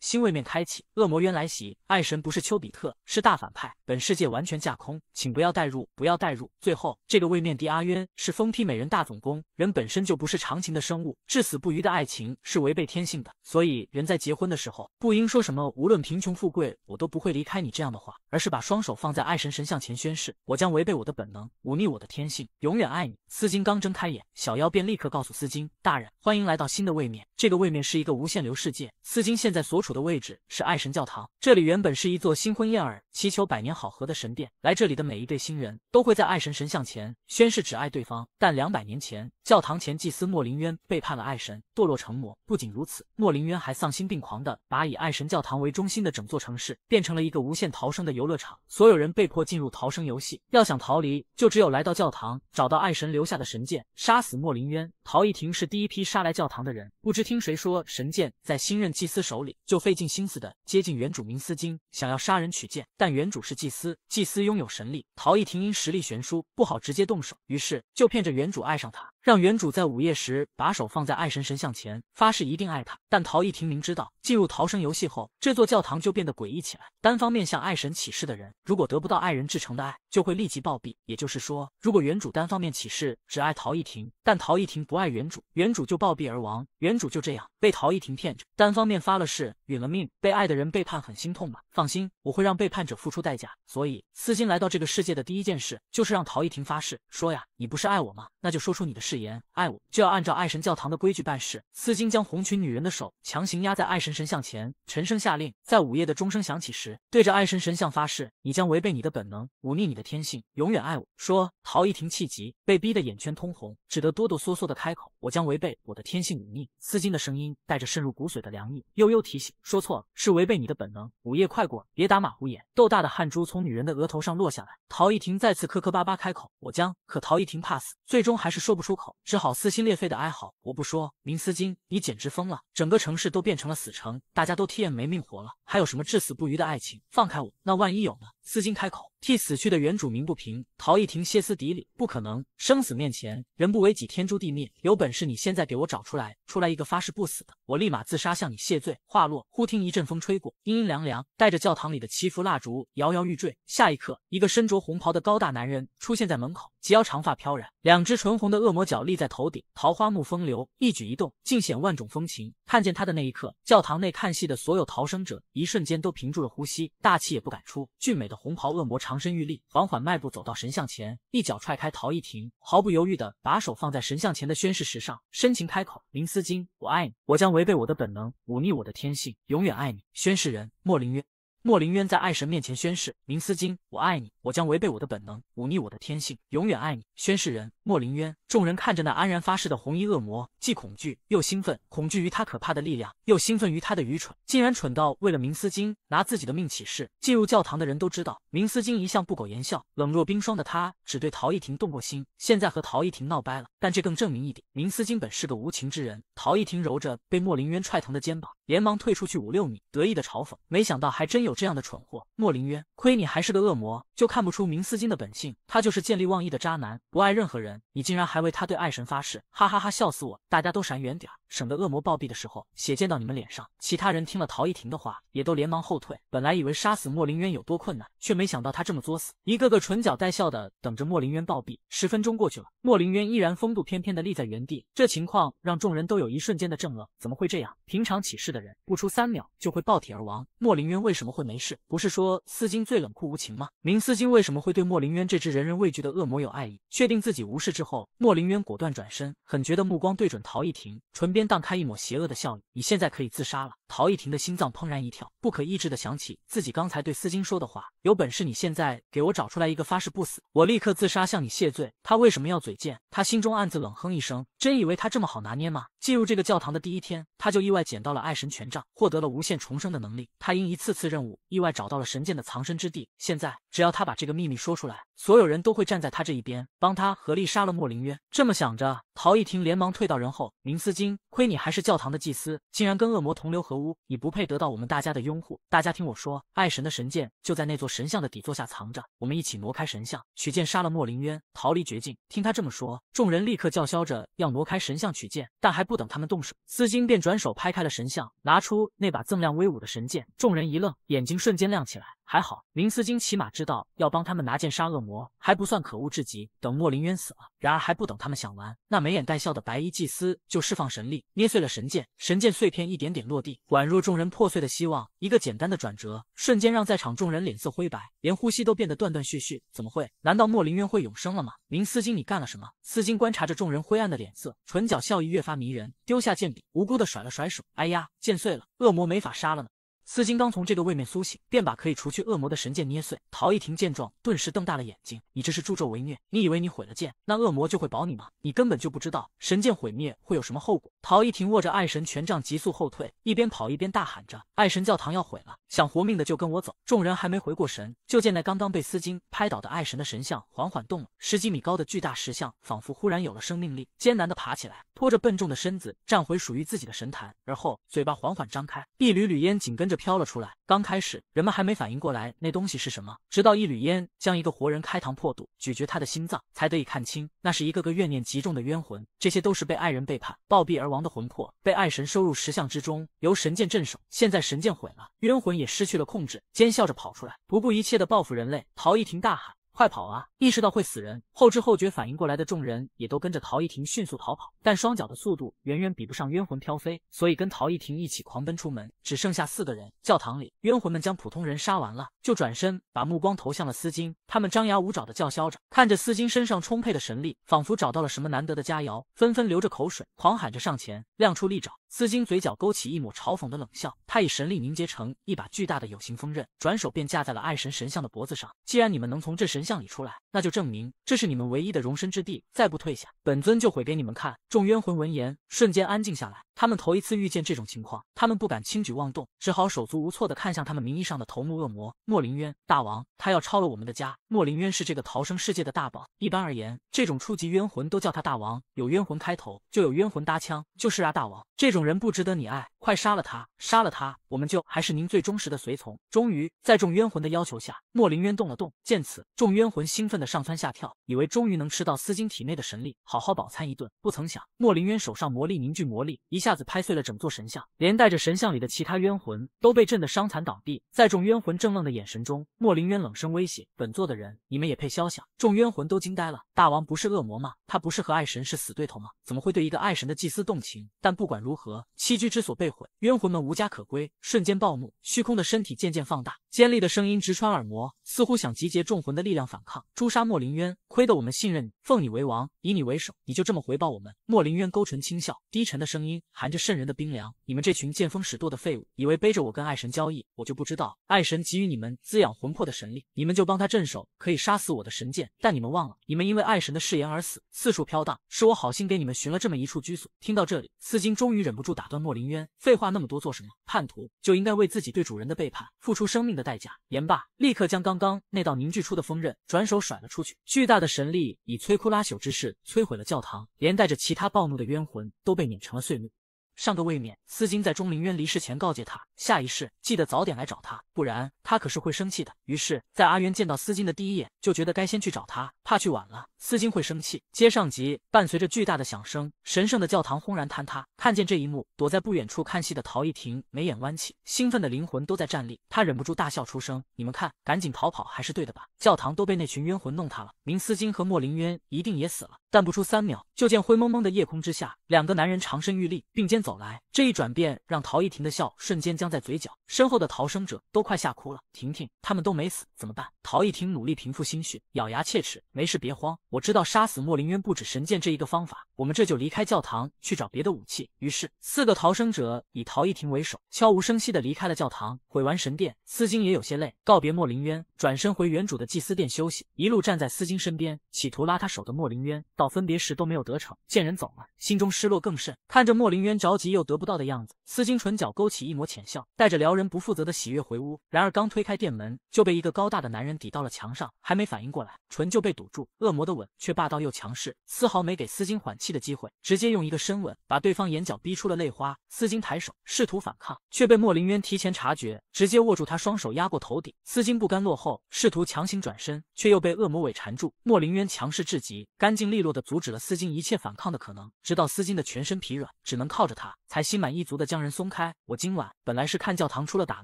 新位面开启，恶魔渊来袭。爱神不是丘比特，是大反派。本世界完全架空，请不要代入，不要代入。最后，这个位面迪阿渊是疯批美人，大总攻人本身就不是长情的生物，至死不渝的爱情是违背天性的。所以，人在结婚的时候，不应说什么无论贫穷富贵我都不会离开你这样的话，而是把双手放在爱神神像前宣誓，我将违背我的本能，忤逆我的天性，永远爱你。丝金刚睁开眼，小妖便立刻告诉丝金大人，欢迎来到新的位面。这个位面是一个无限流世界。丝金现在所处。的位置是爱神教堂，这里原本是一座新婚燕尔祈求百年好合的神殿。来这里的每一对新人，都会在爱神神像前宣誓只爱对方。但两百年前，教堂前祭司莫林渊背叛了爱神，堕落成魔。不仅如此，莫林渊还丧心病狂的把以爱神教堂为中心的整座城市变成了一个无限逃生的游乐场。所有人被迫进入逃生游戏，要想逃离，就只有来到教堂，找到爱神留下的神剑，杀死莫林渊。陶一婷是第一批杀来教堂的人，不知听谁说，神剑在新任祭司手里就。费尽心思的接近原主明思金，想要杀人取剑，但原主是祭司，祭司拥有神力，陶艺婷因实力悬殊不好直接动手，于是就骗着原主爱上他。让原主在午夜时把手放在爱神神像前，发誓一定爱他。但陶艺婷明知道，进入逃生游戏后，这座教堂就变得诡异起来。单方面向爱神起誓的人，如果得不到爱人至诚的爱，就会立即暴毙。也就是说，如果原主单方面起誓只爱陶艺婷，但陶艺婷不爱原主，原主就暴毙而亡。原主就这样被陶艺婷骗着，单方面发了誓，殒了命。被爱的人背叛，很心痛吧？放心，我会让背叛者付出代价。所以，司心来到这个世界的第一件事，就是让陶艺婷发誓。说呀，你不是爱我吗？那就说出你的誓。誓言爱我就要按照爱神教堂的规矩办事。丝巾将红裙女人的手强行压在爱神神像前，沉声下令：在午夜的钟声响起时，对着爱神神像发誓，你将违背你的本能，忤逆你的天性，永远爱我。说，陶一婷气急，被逼得眼圈通红，只得哆哆嗦嗦的开口：我将违背我的天性，忤逆。丝巾的声音带着渗入骨髓的凉意，悠悠提醒：说错了，是违背你的本能。午夜快过，别打马虎眼。豆大的汗珠从女人的额头上落下来。陶一婷再次磕磕巴巴开口：我将……可陶一婷怕死，最终还是说不出。只好撕心裂肺的哀嚎。我不说，明思金，你简直疯了！整个城市都变成了死城，大家都替燕没命活了，还有什么至死不渝的爱情？放开我！那万一有呢？资金开口替死去的原主鸣不平，陶逸婷歇斯底里：“不可能！生死面前，人不为己，天诛地灭。有本事你现在给我找出来，出来一个发誓不死的，我立马自杀向你谢罪。”话落，忽听一阵风吹过，阴阴凉凉，带着教堂里的祈福蜡烛摇摇欲坠。下一刻，一个身着红袍的高大男人出现在门口，及腰长发飘然，两只纯红的恶魔脚立在头顶，桃花木风流，一举一动尽显万种风情。看见他的那一刻，教堂内看戏的所有逃生者一瞬间都屏住了呼吸，大气也不敢出。俊美的。红袍恶魔长身玉立，缓缓迈步走到神像前，一脚踹开陶艺亭，毫不犹豫的把手放在神像前的宣誓石上，深情开口：“林思金，我爱你，我将违背我的本能，忤逆我的天性，永远爱你。”宣誓人：莫林月。莫林渊在爱神面前宣誓：“明斯金，我爱你，我将违背我的本能，忤逆我的天性，永远爱你。”宣誓人：莫林渊。众人看着那安然发誓的红衣恶魔，既恐惧又兴奋，恐惧于他可怕的力量，又兴奋于他的愚蠢，竟然蠢到为了明斯金拿自己的命起誓。进入教堂的人都知道，明斯金一向不苟言笑，冷若冰霜的他只对陶艺婷动过心，现在和陶艺婷闹掰了，但这更证明一点：明斯金本是个无情之人。陶艺婷揉着被莫林渊踹疼的肩膀。连忙退出去五六米，得意的嘲讽，没想到还真有这样的蠢货。莫林渊，亏你还是个恶魔，就看不出明思金的本性，他就是见利忘义的渣男，不爱任何人，你竟然还为他对爱神发誓，哈哈哈，笑死我，大家都闪远点省得恶魔暴毙的时候血溅到你们脸上。其他人听了陶逸婷的话，也都连忙后退。本来以为杀死莫林渊有多困难，却没想到他这么作死，一个个唇角带笑的等着莫林渊暴毙。十分钟过去了，莫林渊依然风度翩翩的立在原地。这情况让众人都有一瞬间的震愕：怎么会这样？平常起事的人，不出三秒就会爆体而亡。莫林渊为什么会没事？不是说司金最冷酷无情吗？明司金为什么会对莫林渊这只人人畏惧的恶魔有爱意？确定自己无事之后，莫林渊果断转身，狠绝的目光对准陶逸婷，唇边。荡开一抹邪恶的笑意，你现在可以自杀了。陶逸婷的心脏怦然一跳，不可抑制的想起自己刚才对司金说的话：“有本事你现在给我找出来一个发誓不死，我立刻自杀向你谢罪。”他为什么要嘴贱？他心中暗自冷哼一声，真以为他这么好拿捏吗？进入这个教堂的第一天，他就意外捡到了爱神权杖，获得了无限重生的能力。他因一次次任务意外找到了神剑的藏身之地。现在只要他把这个秘密说出来，所有人都会站在他这一边，帮他合力杀了莫林渊。这么想着，陶逸婷连忙退到人后。明思金，亏你还是教堂的祭司，竟然跟恶魔同流合污。你不配得到我们大家的拥护，大家听我说，爱神的神剑就在那座神像的底座下藏着，我们一起挪开神像取剑，杀了莫林渊，逃离绝境。听他这么说，众人立刻叫嚣着要挪开神像取剑，但还不等他们动手，司金便转手拍开了神像，拿出那把锃亮威武的神剑，众人一愣，眼睛瞬间亮起来。还好，明斯金起码知道要帮他们拿剑杀恶魔，还不算可恶至极。等莫林渊死了，然而还不等他们想完，那眉眼带笑的白衣祭司就释放神力，捏碎了神剑，神剑碎片一点点落地，宛若众人破碎的希望。一个简单的转折，瞬间让在场众人脸色灰白，连呼吸都变得断断续续。怎么会？难道莫林渊会永生了吗？明斯金，你干了什么？斯金观察着众人灰暗的脸色，唇角笑意越发迷人，丢下剑柄，无辜的甩了甩手。哎呀，剑碎了，恶魔没法杀了呢。丝巾刚从这个位面苏醒，便把可以除去恶魔的神剑捏碎。陶逸婷见状，顿时瞪大了眼睛：“你这是助纣为虐！你以为你毁了剑，那恶魔就会保你吗？你根本就不知道神剑毁灭会有什么后果。”陶逸婷握着爱神权杖，急速后退，一边跑一边大喊着：“爱神教堂要毁了，想活命的就跟我走！”众人还没回过神，就见那刚刚被丝巾拍倒的爱神的神像缓缓动了，十几米高的巨大石像仿佛忽然有了生命力，艰难地爬起来，拖着笨重的身子站回属于自己的神坛，而后嘴巴缓缓张开，一缕缕烟紧跟。这飘了出来。刚开始，人们还没反应过来，那东西是什么，直到一缕烟将一个活人开膛破肚，咀嚼他的心脏，才得以看清，那是一个个怨念极重的冤魂。这些都是被爱人背叛、暴毙而亡的魂魄，被爱神收入石像之中，由神剑镇守。现在神剑毁了，冤魂也失去了控制，奸笑着跑出来，不顾一切的报复人类。陶一婷大喊。快跑啊！意识到会死人，后知后觉反应过来的众人也都跟着陶一婷迅速逃跑，但双脚的速度远远比不上冤魂飘飞，所以跟陶一婷一起狂奔出门，只剩下四个人。教堂里，冤魂们将普通人杀完了，就转身把目光投向了丝巾，他们张牙舞爪的叫嚣着，看着丝巾身上充沛的神力，仿佛找到了什么难得的佳肴，纷纷流着口水，狂喊着上前，亮出利爪。丝巾嘴角勾起一抹嘲讽的冷笑，他以神力凝结成一把巨大的有形锋刃，转手便架在了爱神神像的脖子上。既然你们能从这神像里出来，那就证明这是你们唯一的容身之地。再不退下，本尊就毁给你们看！众冤魂闻言，瞬间安静下来。他们头一次遇见这种情况，他们不敢轻举妄动，只好手足无措地看向他们名义上的头目恶魔莫林渊大王。他要抄了我们的家。莫林渊是这个逃生世界的大宝，一般而言，这种初级冤魂都叫他大王。有冤魂开头，就有冤魂搭腔，就是啊，大王这种。人不值得你爱。快杀了他！杀了他，我们就还是您最忠实的随从。终于，在众冤魂的要求下，莫林渊动了动。见此，众冤魂兴奋的上蹿下跳，以为终于能吃到司金体内的神力，好好饱餐一顿。不曾想，莫林渊手上魔力凝聚，魔力一下子拍碎了整座神像，连带着神像里的其他冤魂都被震得伤残倒地。在众冤魂怔愣的眼神中，莫林渊冷声威胁：“本座的人，你们也配肖想？”众冤魂都惊呆了。大王不是恶魔吗？他不是和爱神是死对头吗？怎么会对一个爱神的祭司动情？但不管如何，栖居之所被。冤魂们无家可归，瞬间暴怒。虚空的身体渐渐放大，尖利的声音直穿耳膜，似乎想集结众魂的力量反抗，诛杀莫林渊。亏得我们信任你，奉你为王，以你为首，你就这么回报我们？莫林渊勾唇轻笑，低沉的声音含着渗人的冰凉：“你们这群见风使舵的废物，以为背着我跟爱神交易，我就不知道爱神给予你们滋养魂魄的神力，你们就帮他镇守可以杀死我的神剑。但你们忘了，你们因为爱神的誓言而死，四处飘荡，是我好心给你们寻了这么一处居所。”听到这里，司金终于忍不住打断莫林渊。废话那么多做什么？叛徒就应该为自己对主人的背叛付出生命的代价。言罢，立刻将刚刚那道凝聚出的风刃转手甩了出去，巨大的神力以摧枯拉朽之势摧毁了教堂，连带着其他暴怒的冤魂都被碾成了碎末。上个位面，司金在钟灵渊离世前告诫他。下一世记得早点来找他，不然他可是会生气的。于是，在阿渊见到丝巾的第一眼，就觉得该先去找他，怕去晚了丝巾会生气。接上集，伴随着巨大的响声，神圣的教堂轰然坍塌。看见这一幕，躲在不远处看戏的陶艺婷眉眼弯起，兴奋的灵魂都在站立，她忍不住大笑出声：“你们看，赶紧逃跑还是对的吧？教堂都被那群冤魂弄塌了，明斯金和莫林渊一定也死了。”但不出三秒，就见灰蒙蒙的夜空之下，两个男人长身玉立，并肩走来。这一转变让陶艺婷的笑瞬间将。在嘴角，身后的逃生者都快吓哭了。婷婷，他们都没死，怎么办？陶一婷努力平复心绪，咬牙切齿：“没事，别慌。我知道杀死莫林渊不止神剑这一个方法，我们这就离开教堂去找别的武器。”于是，四个逃生者以陶一婷为首，悄无声息地离开了教堂。毁完神殿，丝巾也有些累，告别莫林渊，转身回原主的祭司殿休息。一路站在丝巾身边，企图拉他手的莫林渊，到分别时都没有得逞。见人走了，心中失落更甚。看着莫林渊着急又得不到的样子，丝巾唇角勾起一抹浅笑。带着撩人不负责的喜悦回屋，然而刚推开店门就被一个高大的男人抵到了墙上，还没反应过来，唇就被堵住，恶魔的吻却霸道又强势，丝毫没给丝巾缓气的机会，直接用一个深吻把对方眼角逼出了泪花。丝巾抬手试图反抗，却被莫林渊提前察觉，直接握住他双手压过头顶。丝巾不甘落后，试图强行转身，却又被恶魔尾缠住。莫林渊强势至极，干净利落的阻止了丝巾一切反抗的可能，直到丝巾的全身疲软，只能靠着他，才心满意足的将人松开。我今晚本来。是看教堂出了打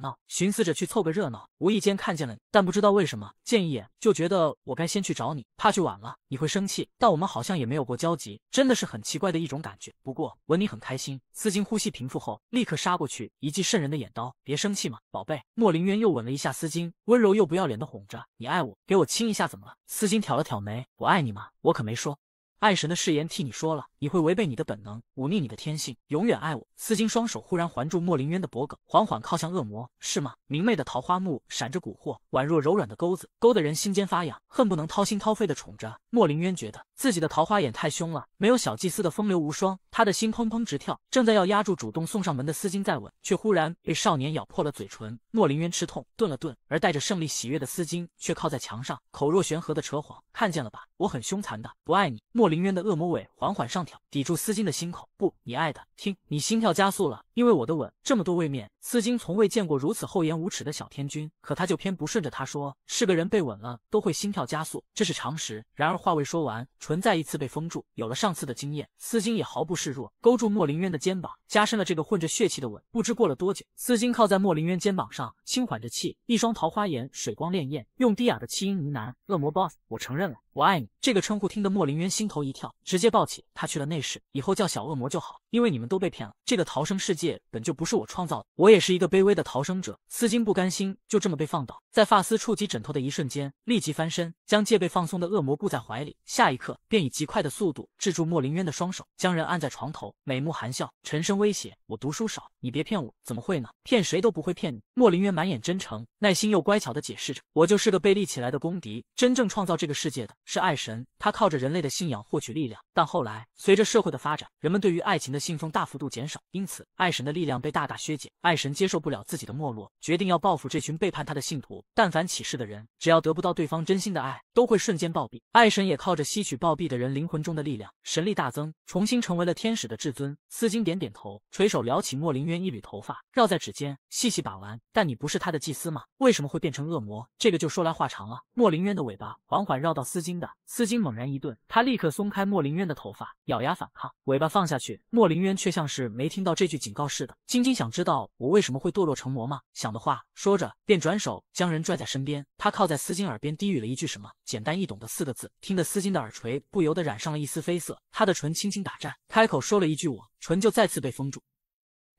闹，寻思着去凑个热闹，无意间看见了你，但不知道为什么见一眼就觉得我该先去找你，怕去晚了你会生气。但我们好像也没有过交集，真的是很奇怪的一种感觉。不过吻你很开心。丝巾呼吸平复后，立刻杀过去，一记渗人的眼刀。别生气嘛，宝贝。莫林渊又吻了一下丝巾，温柔又不要脸的哄着你爱我，给我亲一下，怎么了？丝巾挑了挑眉，我爱你吗？我可没说。爱神的誓言替你说了，你会违背你的本能，忤逆你的天性，永远爱我。丝巾双手忽然环住莫林渊的脖颈，缓缓靠向恶魔，是吗？明媚的桃花木闪着蛊惑，宛若柔软的钩子，勾得人心尖发痒，恨不能掏心掏肺的宠着。莫林渊觉得自己的桃花眼太凶了，没有小祭司的风流无双，他的心砰砰直跳，正在要压住主动送上门的丝巾再吻，却忽然被少年咬破了嘴唇。莫林渊吃痛，顿了顿，而带着胜利喜悦的丝巾却靠在墙上，口若悬河的扯谎，看见了吧，我很凶残的，不爱你，莫。林渊的恶魔尾缓缓上挑，抵住丝巾的心口。不，你爱的，听，你心跳加速了，因为我的吻。这么多位面，丝巾从未见过如此厚颜无耻的小天君，可他就偏不顺着他说，是个人被吻了都会心跳加速，这是常识。然而话未说完，唇再一次被封住。有了上次的经验，丝巾也毫不示弱，勾住莫林渊的肩膀，加深了这个混着血气的吻。不知过了多久，丝巾靠在莫林渊肩膀上，轻缓着气，一双桃花眼水光潋滟，用低哑的气音呢喃：“恶魔 boss，我承认了。”我爱你这个称呼听得莫林渊心头一跳，直接抱起他去了内室。以后叫小恶魔就好，因为你们都被骗了。这个逃生世界本就不是我创造，的，我也是一个卑微的逃生者。丝巾不甘心就这么被放倒，在发丝触及枕头的一瞬间，立即翻身将戒备放松的恶魔箍在怀里。下一刻便以极快的速度制住莫林渊的双手，将人按在床头，美目含笑，沉声威胁：“我读书少，你别骗我，怎么会呢？骗谁都不会骗你。”莫林渊满眼真诚、耐心又乖巧地解释着：“我就是个被立起来的公敌，真正创造这个世界的。”是爱神，他靠着人类的信仰获取力量。但后来，随着社会的发展，人们对于爱情的信奉大幅度减少，因此爱神的力量被大大削减。爱神接受不了自己的没落，决定要报复这群背叛他的信徒。但凡起誓的人，只要得不到对方真心的爱，都会瞬间暴毙。爱神也靠着吸取暴毙的人灵魂中的力量，神力大增，重新成为了天使的至尊。丝巾点点头，垂手撩起莫林渊一缕头发，绕在指尖，细细把玩。但你不是他的祭司吗？为什么会变成恶魔？这个就说来话长了。莫林渊的尾巴缓缓绕到丝巾。的。丝巾猛然一顿，他立刻松开莫林渊的头发，咬牙反抗，尾巴放下去。莫林渊却像是没听到这句警告似的。晶晶想知道我为什么会堕落成魔吗？想的话，说着便转手将人拽在身边，他靠在丝巾耳边低语了一句什么简单易懂的四个字，听得丝巾的耳垂不由得染上了一丝绯色，他的唇轻轻打颤，开口说了一句，我唇就再次被封住。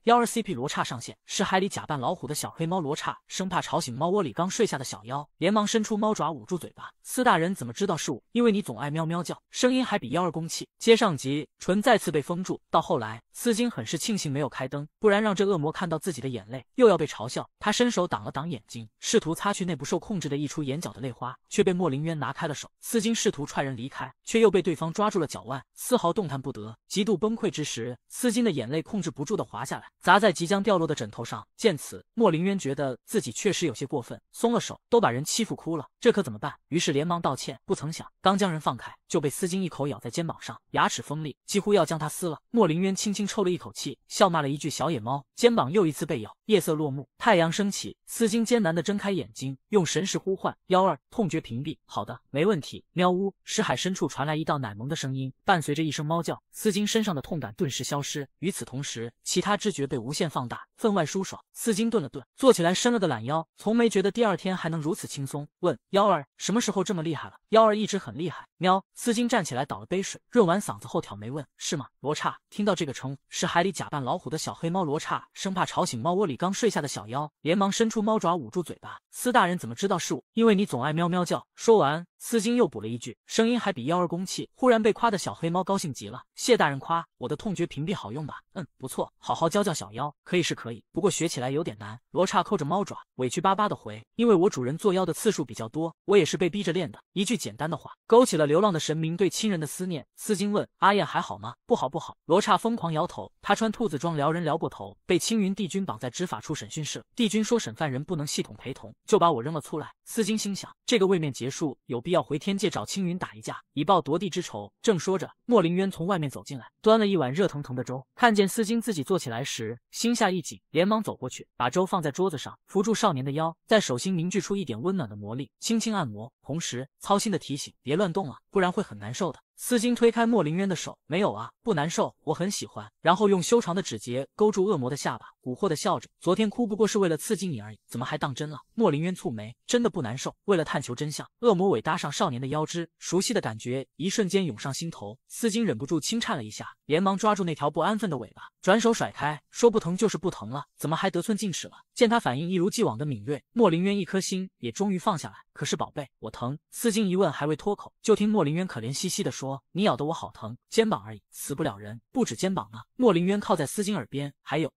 幺儿 CP 罗刹上线，是海里假扮老虎的小黑猫罗刹，生怕吵醒猫窝里刚睡下的小妖，连忙伸出猫爪捂住嘴巴。司大人怎么知道是我？因为你总爱喵喵叫，声音还比幺儿公气。接上集，唇再次被封住。到后来，司金很是庆幸没有开灯，不然让这恶魔看到自己的眼泪，又要被嘲笑。他伸手挡了挡眼睛，试图擦去那不受控制的溢出眼角的泪花，却被莫林渊拿开了手。司金试图踹人离开，却又被对方抓住了脚腕，丝毫动弹不得。极度崩溃之时，司金的眼泪控制不住的滑下来。砸在即将掉落的枕头上，见此，莫林渊觉得自己确实有些过分，松了手，都把人欺负哭了，这可怎么办？于是连忙道歉。不曾想，刚将人放开，就被丝巾一口咬在肩膀上，牙齿锋利，几乎要将他撕了。莫林渊轻轻抽了一口气，笑骂了一句“小野猫”，肩膀又一次被咬。夜色落幕，太阳升起，丝巾艰难地睁开眼睛，用神识呼唤幺二，痛觉屏蔽，好的，没问题。喵呜！石海深处传来一道奶萌的声音，伴随着一声猫叫，丝巾身上的痛感顿时消失。与此同时，其他知觉。被无限放大，分外舒爽。丝巾顿了顿，坐起来伸了个懒腰，从没觉得第二天还能如此轻松。问幺儿，什么时候这么厉害了？幺儿一直很厉害。喵。丝巾站起来倒了杯水，润完嗓子后挑眉问：“是吗？”罗刹听到这个称是海里假扮老虎的小黑猫，罗刹生怕吵醒猫窝里刚睡下的小妖，连忙伸出猫爪捂住嘴巴。司大人怎么知道是我？因为你总爱喵喵叫。说完。司金又补了一句，声音还比幺儿攻气。忽然被夸的小黑猫高兴极了，谢大人夸我的痛觉屏蔽好用吧？嗯，不错，好好教教小妖，可以是可以，不过学起来有点难。罗刹扣着猫爪，委屈巴巴的回，因为我主人作妖的次数比较多，我也是被逼着练的。一句简单的话，勾起了流浪的神明对亲人的思念。司金问阿燕还好吗？不好不好。罗刹疯狂摇头。他穿兔子装撩人撩过头，被青云帝君绑在执法处审讯室。帝君说审犯人不能系统陪同，就把我扔了出来。司金心想，这个位面结束有。要回天界找青云打一架，以报夺地之仇。正说着，莫林渊从外面走进来，端了一碗热腾腾的粥。看见司金自己坐起来时，心下一紧，连忙走过去，把粥放在桌子上，扶住少年的腰，在手心凝聚出一点温暖的魔力，轻轻按摩。同时，操心的提醒别乱动啊，不然会很难受的。丝巾推开莫林渊的手，没有啊，不难受，我很喜欢。然后用修长的指节勾住恶魔的下巴，蛊惑的笑着。昨天哭不过是为了刺激你而已，怎么还当真了？莫林渊蹙眉，真的不难受。为了探求真相，恶魔尾搭上少年的腰肢，熟悉的感觉一瞬间涌上心头，丝巾忍不住轻颤了一下，连忙抓住那条不安分的尾巴，转手甩开，说不疼就是不疼了，怎么还得寸进尺了？见他反应一如既往的敏锐，莫林渊一颗心也终于放下来。可是宝贝，我疼。丝巾一问还未脱口，就听莫林渊可怜兮兮的说：“你咬得我好疼，肩膀而已，死不了人。不止肩膀呢。”莫林渊靠在丝巾耳边，还有。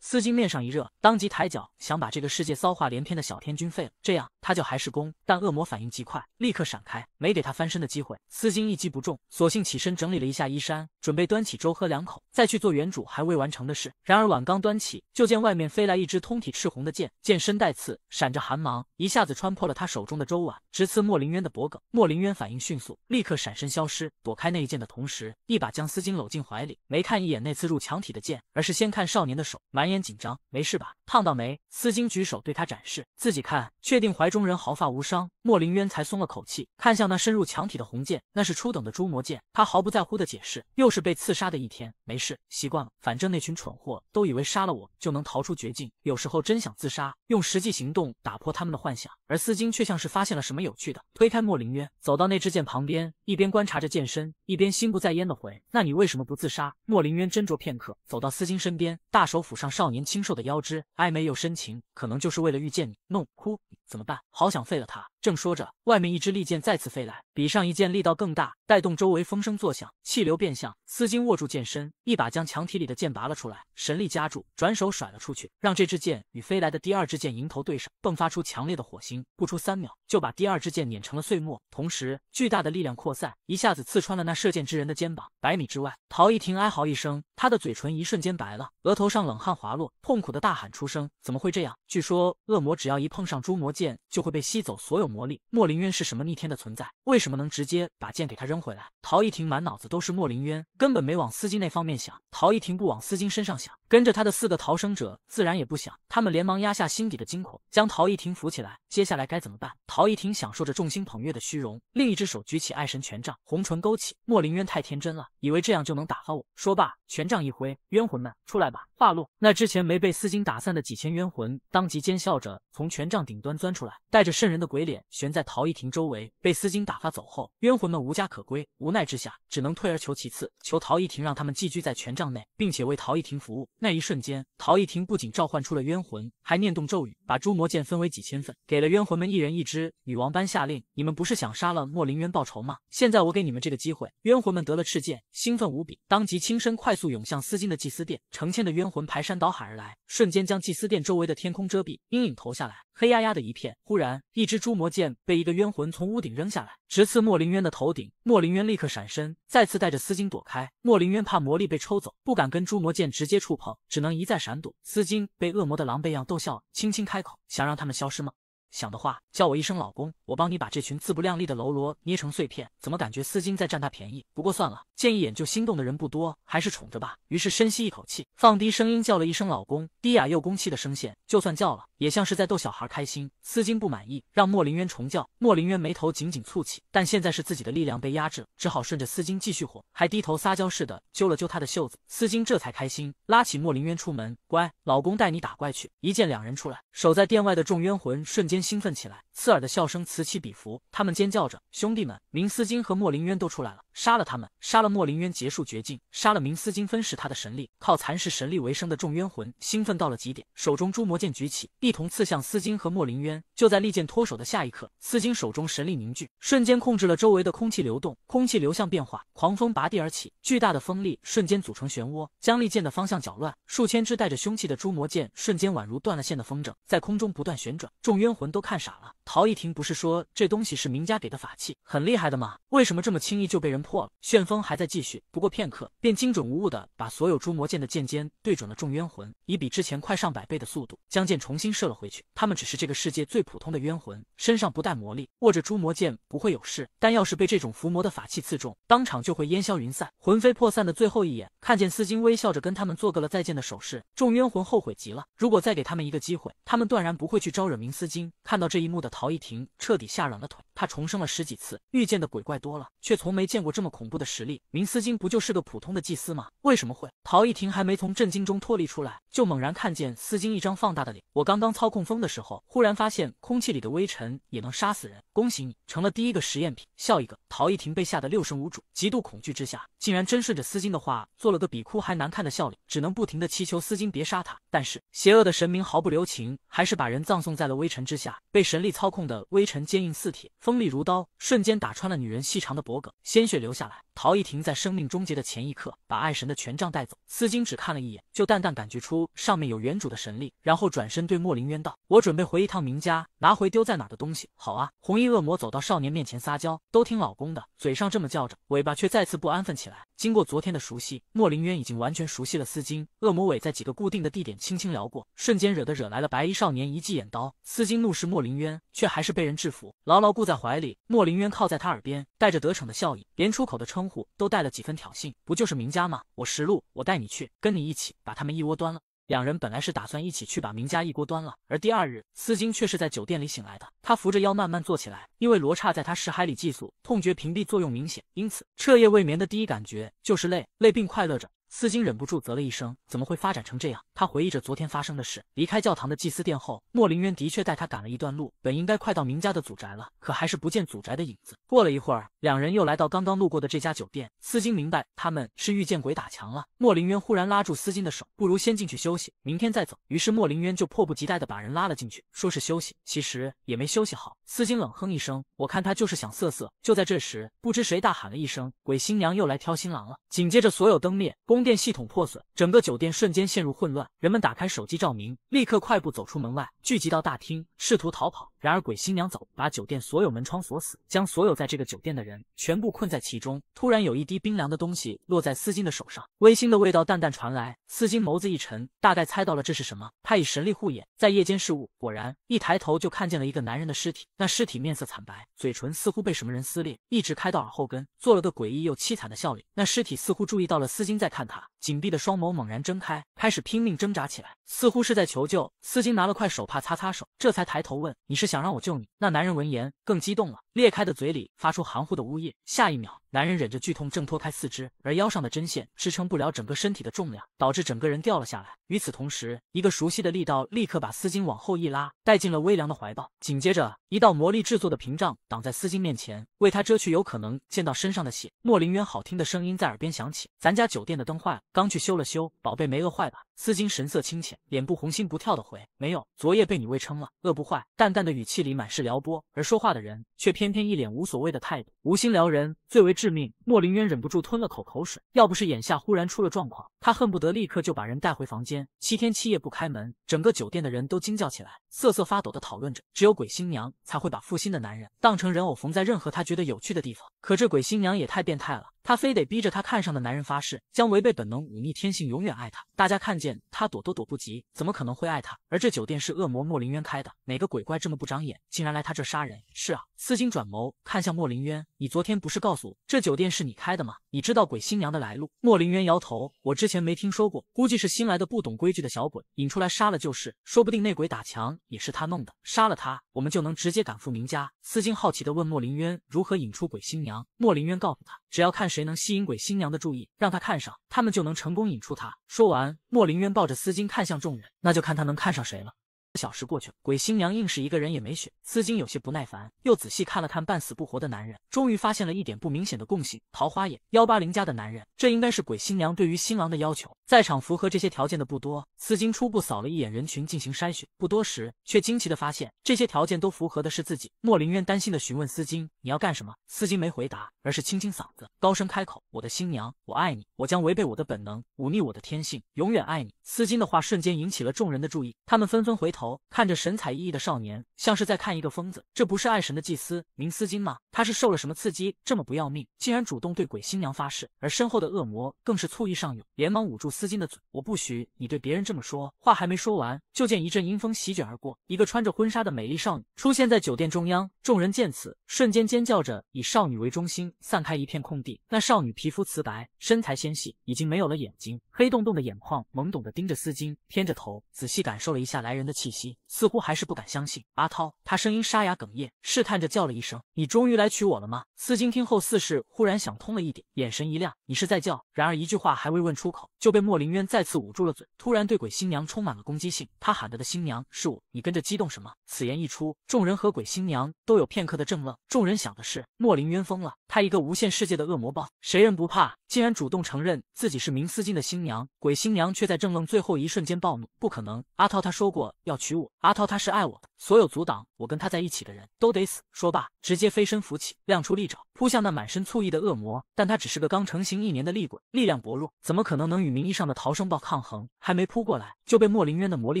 丝巾面上一热，当即抬脚想把这个世界骚话连篇的小天君废了，这样他就还是攻。但恶魔反应极快，立刻闪开，没给他翻身的机会。丝巾一击不中，索性起身整理了一下衣衫，准备端起粥喝两口，再去做原主还未完成的事。然而碗刚端起，就见外面飞来一支通体赤红的剑，剑身带刺，闪着寒芒，一下子穿破了他手中的粥碗，直刺莫林渊的脖颈。莫林渊反应迅速，立刻闪身消失，躲开那一剑的同时，一把将丝巾搂进怀里，没看一眼那刺入墙体的剑，而是先看少年的手，满眼。紧张，没事吧？烫到没？司京举手对他展示，自己看，确定怀中人毫发无伤，莫林渊才松了口气，看向那深入墙体的红剑，那是初等的诛魔剑，他毫不在乎的解释，又是被刺杀的一天，没事，习惯了，反正那群蠢货都以为杀了我就能逃出绝境，有时候真想自杀，用实际行动打破他们的幻想。而司京却像是发现了什么有趣的，推开莫林渊，走到那支剑旁边，一边观察着剑身，一边心不在焉的回，那你为什么不自杀？莫林渊斟酌片刻，走到司京身边，大手抚上。少年清瘦的腰肢，暧昧又深情，可能就是为了遇见你。弄哭怎么办？好想废了他。正说着，外面一支利箭再次飞来，比上一箭力道更大，带动周围风声作响，气流变向。司巾握住剑身，一把将墙体里的剑拔了出来，神力夹住，转手甩了出去，让这支箭与飞来的第二支箭迎头对上，迸发出强烈的火星。不出三秒，就把第二支箭碾成了碎末。同时，巨大的力量扩散，一下子刺穿了那射箭之人的肩膀。百米之外，陶一婷哀嚎一声，她的嘴唇一瞬间白了，额头上冷汗滑落，痛苦的大喊出声：“怎么会这样？据说恶魔只要一碰上诛魔剑，就会被吸走所有。”魔力莫林渊是什么逆天的存在？为什么能直接把剑给他扔回来？陶一婷满脑子都是莫林渊，根本没往丝巾那方面想。陶一婷不往丝巾身上想，跟着他的四个逃生者自然也不想。他们连忙压下心底的惊恐，将陶一婷扶起来。接下来该怎么办？陶一婷享受着众星捧月的虚荣，另一只手举起爱神权杖，红唇勾起。莫林渊太天真了，以为这样就能打发我。说罢，权杖一挥，冤魂们出来吧。话落，那之前没被丝巾打散的几千冤魂，当即奸笑着从权杖顶端钻出来，带着瘆人的鬼脸悬在陶逸婷周围。被丝巾打发走后，冤魂们无家可归，无奈之下只能退而求其次，求陶逸婷让他们寄居在权杖内，并且为陶逸婷服务。那一瞬间，陶逸婷不仅召唤出了冤魂，还念动咒语，把诛魔剑分为几千份，给了冤魂们一人一支。女王般下令：“你们不是想杀了莫林渊报仇吗？现在我给你们这个机会。”冤魂们得了赤剑，兴奋无比，当即轻身快速涌向丝巾的祭司殿，成千的冤。魂排山倒海而来，瞬间将祭司殿周围的天空遮蔽，阴影投下来，黑压压的一片。忽然，一只诛魔剑被一个冤魂从屋顶扔下来，直刺莫林渊的头顶。莫林渊立刻闪身，再次带着丝巾躲开。莫林渊怕魔力被抽走，不敢跟诛魔剑直接触碰，只能一再闪躲。丝巾被恶魔的狼狈样逗笑，轻轻开口：“想让他们消失吗？”想的话，叫我一声老公，我帮你把这群自不量力的喽啰捏成碎片。怎么感觉丝巾在占他便宜？不过算了，见一眼就心动的人不多，还是宠着吧。于是深吸一口气，放低声音叫了一声老公，低哑又攻气的声线，就算叫了，也像是在逗小孩开心。丝巾不满意，让莫林渊重叫。莫林渊眉头紧紧蹙起，但现在是自己的力量被压制，只好顺着丝巾继续哄，还低头撒娇似的揪了揪他的袖子。丝巾这才开心，拉起莫林渊出门，乖，老公带你打怪去。一见两人出来，守在殿外的众冤魂瞬间。兴奋起来，刺耳的笑声此起彼伏，他们尖叫着：“兄弟们，明斯金和莫林渊都出来了！”杀了他们，杀了莫林渊，结束绝境，杀了明斯金，分食他的神力。靠蚕食神力为生的众冤魂兴奋到了极点，手中诛魔剑举起，一同刺向斯金和莫林渊。就在利剑脱手的下一刻，斯金手中神力凝聚，瞬间控制了周围的空气流动，空气流向变化，狂风拔地而起，巨大的风力瞬间组成漩涡，将利剑的方向搅乱。数千只带着凶器的诛魔剑瞬间宛如断了线的风筝，在空中不断旋转。众冤魂都看傻了。陶一婷不是说这东西是名家给的法器，很厉害的吗？为什么这么轻易就被人？破了，旋风还在继续，不过片刻便精准无误的把所有诛魔剑的剑尖对准了众冤魂，以比之前快上百倍的速度将剑重新射了回去。他们只是这个世界最普通的冤魂，身上不带魔力，握着诛魔剑不会有事，但要是被这种伏魔的法器刺中，当场就会烟消云散，魂飞魄散。的最后一眼，看见丝巾微笑着跟他们做个了再见的手势，众冤魂后悔极了。如果再给他们一个机会，他们断然不会去招惹明思金。看到这一幕的陶逸婷彻底吓软了腿。他重生了十几次，遇见的鬼怪多了，却从没见过。这么恐怖的实力，明思金不就是个普通的祭司吗？为什么会？陶逸婷还没从震惊中脱离出来，就猛然看见思金一张放大的脸。我刚刚操控风的时候，忽然发现空气里的微尘也能杀死人。恭喜你，成了第一个实验品。笑一个！陶逸婷被吓得六神无主，极度恐惧之下，竟然真顺着思金的话做了个比哭还难看的笑脸，只能不停的祈求思金别杀他。但是邪恶的神明毫不留情，还是把人葬送在了微尘之下。被神力操控的微尘坚硬似铁，锋利如刀，瞬间打穿了女人细长的脖颈，鲜血流。留下来。陶逸婷在生命终结的前一刻，把爱神的权杖带走。丝巾只看了一眼，就淡淡感觉出上面有原主的神力，然后转身对莫林渊道：“我准备回一趟明家，拿回丢在哪的东西。”好啊！红衣恶魔走到少年面前撒娇，都听老公的，嘴上这么叫着，尾巴却再次不安分起来。经过昨天的熟悉，莫林渊已经完全熟悉了丝巾。恶魔尾在几个固定的地点轻轻撩过，瞬间惹得惹来了白衣少年一记眼刀。丝巾怒视莫林渊，却还是被人制服，牢牢固在怀里。莫林渊靠在他耳边，带着得逞的笑意，连出口的称。都带了几分挑衅，不就是名家吗？我石路，我带你去，跟你一起把他们一窝端了。两人本来是打算一起去把名家一锅端了，而第二日，丝巾却是在酒店里醒来的。他扶着腰慢慢坐起来，因为罗刹在他识海里寄宿，痛觉屏蔽作用明显，因此彻夜未眠的第一感觉就是累，累并快乐着。司金忍不住啧了一声，怎么会发展成这样？他回忆着昨天发生的事。离开教堂的祭司殿后，莫林渊的确带他赶了一段路，本应该快到明家的祖宅了，可还是不见祖宅的影子。过了一会儿，两人又来到刚刚路过的这家酒店。司金明白他们是遇见鬼打墙了。莫林渊忽然拉住司金的手，不如先进去休息，明天再走。于是莫林渊就迫不及待地把人拉了进去，说是休息，其实也没休息好。司金冷哼一声，我看他就是想瑟瑟。就在这时，不知谁大喊了一声：“鬼新娘又来挑新郎了！”紧接着所有灯灭，公。电系统破损，整个酒店瞬间陷入混乱。人们打开手机照明，立刻快步走出门外，聚集到大厅，试图逃跑。然而鬼新娘走把酒店所有门窗锁死，将所有在这个酒店的人全部困在其中。突然有一滴冰凉的东西落在丝巾的手上，微腥的味道淡淡传来。丝巾眸子一沉，大概猜到了这是什么。他以神力护眼，在夜间视物。果然，一抬头就看见了一个男人的尸体。那尸体面色惨白，嘴唇似乎被什么人撕裂，一直开到耳后根，做了个诡异又凄惨的笑脸。那尸体似乎注意到了丝巾在看。看他。紧闭的双眸猛然睁开，开始拼命挣扎起来，似乎是在求救。丝巾拿了块手帕擦擦手，这才抬头问：“你是想让我救你？”那男人闻言更激动了，裂开的嘴里发出含糊的呜咽。下一秒，男人忍着剧痛挣脱开四肢，而腰上的针线支撑不了整个身体的重量，导致整个人掉了下来。与此同时，一个熟悉的力道立刻把丝巾往后一拉，带进了微凉的怀抱。紧接着，一道魔力制作的屏障挡在丝巾面前，为他遮去有可能溅到身上的血。莫林渊好听的声音在耳边响起：“咱家酒店的灯坏了。”刚去修了修，宝贝没饿坏吧？丝巾神色清浅，脸部红心不跳的回，没有，昨夜被你喂撑了，饿不坏。淡淡的语气里满是撩拨，而说话的人却偏偏一脸无所谓的态度，无心撩人最为致命。莫林渊忍不住吞了口口水，要不是眼下忽然出了状况，他恨不得立刻就把人带回房间，七天七夜不开门。整个酒店的人都惊叫起来，瑟瑟发抖的讨论着，只有鬼新娘才会把负心的男人当成人偶缝在任何她觉得有趣的地方。可这鬼新娘也太变态了。他非得逼着他看上的男人发誓，将违背本能、忤逆天性，永远爱他。大家看见他躲都躲不及，怎么可能会爱他？而这酒店是恶魔莫林渊开的，哪个鬼怪这么不长眼，竟然来他这杀人？是啊，司金转眸看向莫林渊：“你昨天不是告诉我这酒店是你开的吗？你知道鬼新娘的来路？”莫林渊摇头：“我之前没听说过，估计是新来的不懂规矩的小鬼引出来杀了就是。说不定内鬼打墙也是他弄的，杀了他，我们就能直接赶赴明家。”司金好奇的问莫林渊：“如何引出鬼新娘？”莫林渊告诉他：“只要看。”谁能吸引鬼新娘的注意，让她看上他们，就能成功引出她。说完，莫林渊抱着丝巾看向众人，那就看他能看上谁了。小时过去了，鬼新娘硬是一个人也没选。丝巾有些不耐烦，又仔细看了看半死不活的男人，终于发现了一点不明显的共性：桃花眼。幺八零家的男人，这应该是鬼新娘对于新郎的要求。在场符合这些条件的不多。丝巾初步扫了一眼人群进行筛选，不多时却惊奇的发现，这些条件都符合的是自己。莫林渊担心的询问丝巾：“你要干什么？”丝巾没回答，而是清清嗓子，高声开口：“我的新娘，我爱你，我将违背我的本能，忤逆我的天性，永远爱你。”丝巾的话瞬间引起了众人的注意，他们纷纷回头。看着神采奕奕的少年，像是在看一个疯子。这不是爱神的祭司明丝金吗？他是受了什么刺激，这么不要命，竟然主动对鬼新娘发誓？而身后的恶魔更是醋意上涌，连忙捂住丝金的嘴：“我不许你对别人这么说。”话还没说完，就见一阵阴风席卷而过，一个穿着婚纱的美丽少女出现在酒店中央。众人见此，瞬间尖叫着，以少女为中心散开一片空地。那少女皮肤瓷白，身材纤细，已经没有了眼睛，黑洞洞的眼眶懵懂地盯着丝金，偏着头仔细感受了一下来人的气息。似乎还是不敢相信，阿涛，他声音沙哑哽咽，试探着叫了一声：“你终于来娶我了吗？”司金听后，似是忽然想通了一点，眼神一亮：“你是在叫？”然而一句话还未问出口，就被莫林渊再次捂住了嘴。突然对鬼新娘充满了攻击性，他喊着的“新娘是我”，你跟着激动什么？此言一出，众人和鬼新娘都有片刻的怔愣。众人想的是：莫林渊疯了。他一个无限世界的恶魔暴，谁人不怕？竟然主动承认自己是明思金的新娘，鬼新娘却在正愣最后一瞬间暴怒，不可能！阿涛他说过要娶我，阿涛他是爱我的，所有阻挡我跟他在一起的人都得死！说罢，直接飞身扶起，亮出利爪，扑向那满身醋意的恶魔。但他只是个刚成型一年的厉鬼，力量薄弱，怎么可能能与名义上的逃生暴抗衡？还没扑过来，就被莫林渊的魔力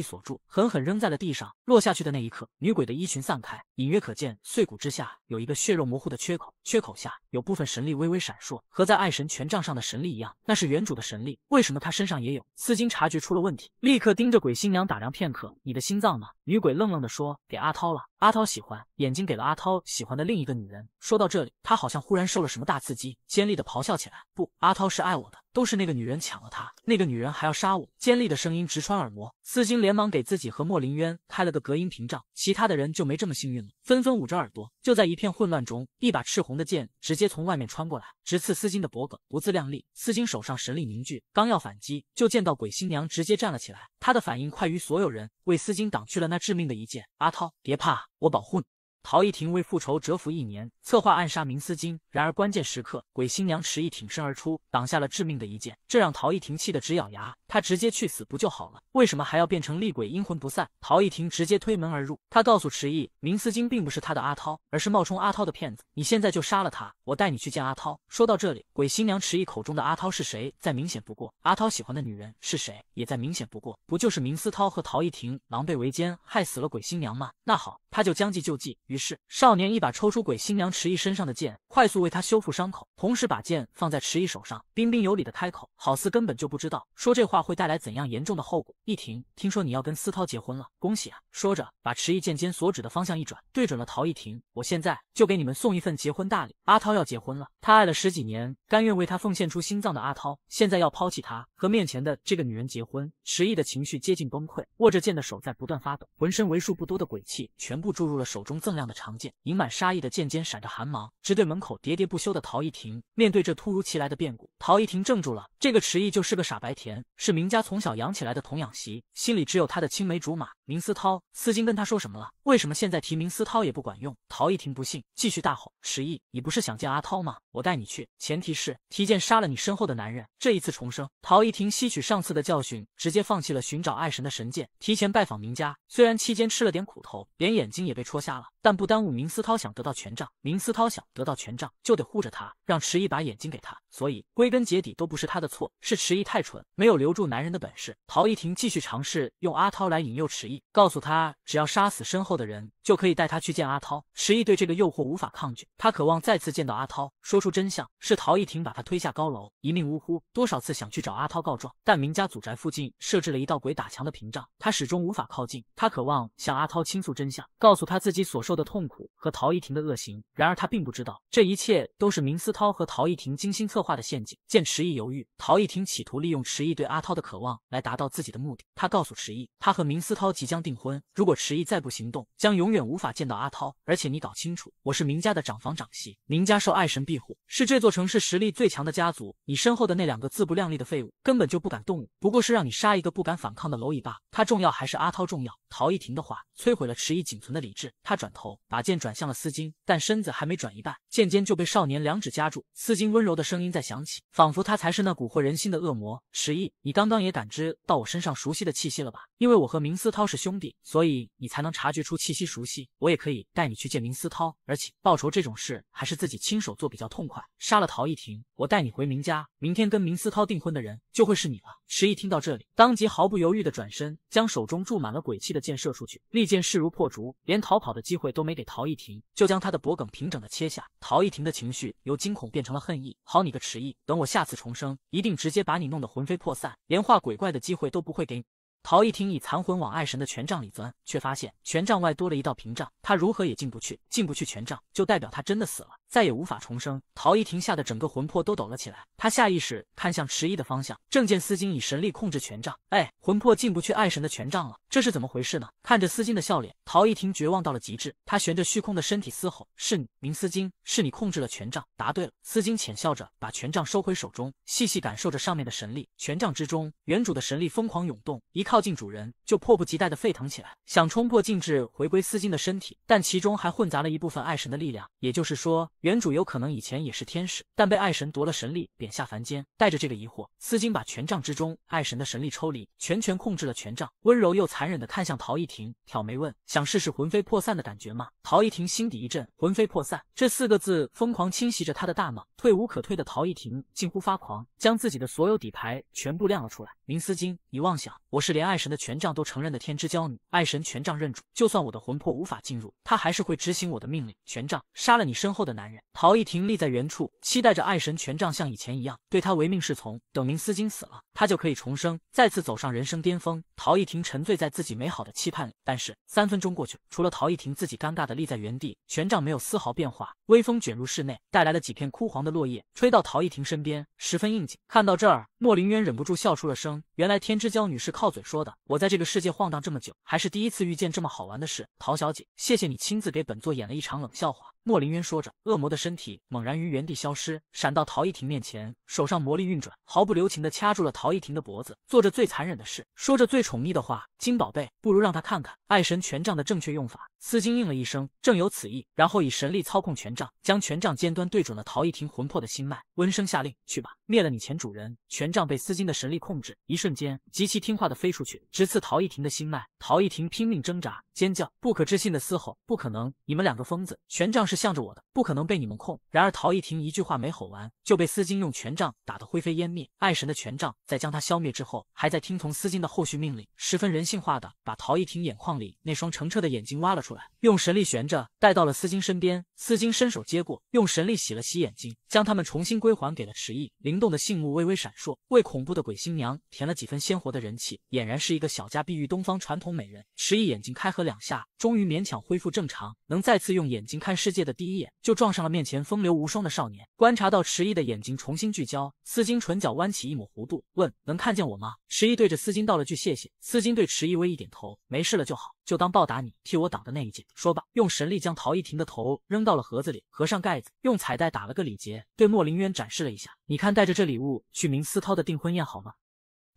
锁住，狠狠扔在了地上。落下去的那一刻，女鬼的衣裙散开，隐约可见碎骨之下有一个血肉模糊的缺口，缺口下。有部分神力微微闪烁，和在爱神权杖上的神力一样，那是原主的神力。为什么他身上也有？司金察觉出了问题，立刻盯着鬼新娘打量片刻：“你的心脏呢？”女鬼愣愣地说：“给阿涛了，阿涛喜欢眼睛给了阿涛喜欢的另一个女人。”说到这里，他好像忽然受了什么大刺激，尖利的咆哮起来：“不，阿涛是爱我的，都是那个女人抢了他，那个女人还要杀我！”尖利的声音直穿耳膜。丝巾连忙给自己和莫林渊开了个隔音屏障，其他的人就没这么幸运了，纷纷捂着耳朵。就在一片混乱中，一把赤红的剑直接从外面穿过来，直刺丝巾的脖颈，不自量力，丝巾手上神力凝聚，刚要反击，就见到鬼新娘直接站了起来。她的反应快于所有人，为丝巾挡去了那。致命的一剑，阿涛，别怕，我保护你。陶艺婷为复仇蛰伏一年，策划暗杀明思金。然而关键时刻，鬼新娘迟疑挺身而出，挡下了致命的一剑，这让陶艺婷气得直咬牙。她直接去死不就好了？为什么还要变成厉鬼，阴魂不散？陶艺婷直接推门而入，她告诉迟疑，明思金并不是他的阿涛，而是冒充阿涛的骗子。你现在就杀了他，我带你去见阿涛。说到这里，鬼新娘迟疑口中的阿涛是谁，再明显不过。阿涛喜欢的女人是谁，也再明显不过。不就是明思涛和陶艺婷狼狈为奸，害死了鬼新娘吗？那好，他就将计就计。于是，少年一把抽出鬼新娘迟毅身上的剑，快速为她修复伤口，同时把剑放在迟毅手上，彬彬有礼的开口，好似根本就不知道说这话会带来怎样严重的后果。一婷，听说你要跟思涛结婚了，恭喜啊！说着，把迟毅剑尖所指的方向一转，对准了陶一婷。我现在就给你们送一份结婚大礼。阿涛要结婚了，他爱了十几年，甘愿为他奉献出心脏的阿涛，现在要抛弃他和面前的这个女人结婚。迟毅的情绪接近崩溃，握着剑的手在不断发抖，浑身为数不多的鬼气全部注入了手中锃亮。的长剑，盈满杀意的剑尖闪着寒芒，直对门口喋喋不休的陶逸婷。面对这突如其来的变故，陶逸婷怔住了。这个迟毅就是个傻白甜，是明家从小养起来的童养媳，心里只有他的青梅竹马明思涛。思金跟他说什么了？为什么现在提明思涛也不管用？陶逸婷不信，继续大吼：“迟毅，你不是想见阿涛吗？我带你去，前提是提剑杀了你身后的男人。这一次重生，陶逸婷吸取上次的教训，直接放弃了寻找爱神的神剑，提前拜访明家。虽然期间吃了点苦头，连眼睛也被戳瞎了，但。不耽误明思涛想得到权杖，明思涛想得到权杖就得护着他，让迟毅把眼睛给他，所以归根结底都不是他的错，是迟毅太蠢，没有留住男人的本事。陶一婷继续尝试用阿涛来引诱迟毅，告诉他只要杀死身后的人。就可以带他去见阿涛。迟毅对这个诱惑无法抗拒，他渴望再次见到阿涛，说出真相是陶艺婷把他推下高楼，一命呜呼。多少次想去找阿涛告状，但明家祖宅附近设置了一道鬼打墙的屏障，他始终无法靠近。他渴望向阿涛倾诉真相，告诉他自己所受的痛苦和陶艺婷的恶行。然而他并不知道，这一切都是明思涛和陶艺婷精心策划的陷阱。见迟毅犹豫，陶艺婷企图利用迟毅对阿涛的渴望来达到自己的目的。他告诉迟毅，他和明思涛即将订婚，如果迟毅再不行动，将永远。远无法见到阿涛，而且你搞清楚，我是明家的长房长媳，明家受爱神庇护，是这座城市实力最强的家族。你身后的那两个自不量力的废物，根本就不敢动武，不过是让你杀一个不敢反抗的蝼蚁罢了。他重要还是阿涛重要？陶一婷的话摧毁了迟毅仅存的理智，他转头把剑转向了丝巾，但身子还没转一半，剑尖就被少年两指夹住。丝巾温柔的声音在响起，仿佛他才是那蛊惑人心的恶魔。迟毅，你刚刚也感知到我身上熟悉的气息了吧？因为我和明思涛是兄弟，所以你才能察觉出气息熟。我也可以带你去见明思涛，而且报仇这种事还是自己亲手做比较痛快。杀了陶逸婷，我带你回明家，明天跟明思涛订婚的人就会是你了。迟毅听到这里，当即毫不犹豫的转身，将手中注满了鬼气的箭射出去，利箭势如破竹，连逃跑的机会都没给陶逸婷，就将他的脖梗平整的切下。陶逸婷的情绪由惊恐变成了恨意，好你个迟毅，等我下次重生，一定直接把你弄得魂飞魄散，连化鬼怪的机会都不会给。陶一听，以残魂往爱神的权杖里钻，却发现权杖外多了一道屏障，他如何也进不去。进不去权杖，就代表他真的死了。再也无法重生，陶一婷吓得整个魂魄都抖了起来。他下意识看向迟疑的方向，正见丝巾以神力控制权杖。哎，魂魄进不去爱神的权杖了，这是怎么回事呢？看着丝巾的笑脸，陶一婷绝望到了极致。他悬着虚空的身体嘶吼：“是你，明丝巾，是你控制了权杖。”答对了。丝巾浅笑着把权杖收回手中，细细感受着上面的神力。权杖之中，原主的神力疯狂涌动，一靠近主人。就迫不及待地沸腾起来，想冲破禁制回归丝巾的身体，但其中还混杂了一部分爱神的力量。也就是说，原主有可能以前也是天使，但被爱神夺了神力，贬下凡间。带着这个疑惑，丝巾把权杖之中爱神的神力抽离，全权控制了权杖，温柔又残忍地看向陶逸婷，挑眉问：“想试试魂飞魄散的感觉吗？”陶逸婷心底一震，魂飞魄散这四个字疯狂侵袭着他的大脑，退无可退的陶逸婷近乎发狂，将自己的所有底牌全部亮了出来：“明丝巾，你妄想！我是连爱神的权杖。”都承认的天之骄女，爱神权杖认主。就算我的魂魄无法进入，他还是会执行我的命令。权杖，杀了你身后的男人。陶逸婷立在原处，期待着爱神权杖像以前一样对他唯命是从。等明思金死了，他就可以重生，再次走上人生巅峰。陶逸婷沉醉在自己美好的期盼里。但是三分钟过去，除了陶逸婷自己尴尬的立在原地，权杖没有丝毫变化。微风卷入室内，带来了几片枯黄的落叶，吹到陶逸婷身边，十分应景。看到这儿，莫林渊忍不住笑出了声。原来天之娇女是靠嘴说的。我在这个。世界晃荡这么久，还是第一次遇见这么好玩的事。陶小姐，谢谢你亲自给本座演了一场冷笑话。莫林渊说着，恶魔的身体猛然于原地消失，闪到陶逸婷面前，手上魔力运转，毫不留情地掐住了陶逸婷的脖子，做着最残忍的事，说着最宠溺的话：“金宝贝，不如让他看看爱神权杖的正确用法。”丝巾应了一声，正有此意，然后以神力操控权杖，将权杖尖端对准了陶逸婷魂魄的心脉，温声下令：“去吧，灭了你前主人。”权杖被丝巾的神力控制，一瞬间极其听话的飞出去，直刺陶逸婷的心脉。陶逸婷拼命挣扎。尖叫，不可置信的嘶吼，不可能！你们两个疯子，权杖是向着我的，不可能被你们控。然而陶艺婷一句话没吼完，就被丝巾用权杖打得灰飞烟灭。爱神的权杖在将他消灭之后，还在听从丝巾的后续命令，十分人性化的把陶艺婷眼眶里那双澄澈的眼睛挖了出来，用神力悬着带到了丝巾身边。丝巾伸手接过，用神力洗了洗眼睛，将他们重新归还给了迟毅。灵动的信物微微闪烁，为恐怖的鬼新娘填了几分鲜活的人气，俨然是一个小家碧玉东方传统美人。迟毅眼睛开合。两下，终于勉强恢复正常，能再次用眼睛看世界的第一眼，就撞上了面前风流无双的少年。观察到迟疑的眼睛重新聚焦，丝巾唇角弯起一抹弧度，问：“能看见我吗？”迟疑对着丝巾道了句谢谢，丝巾对迟毅微一点头，没事了就好，就当报答你替我挡的那一剑。说罢，用神力将陶逸婷的头扔到了盒子里，合上盖子，用彩带打了个礼节，对莫林渊展示了一下，你看，带着这礼物去明思涛的订婚宴好吗？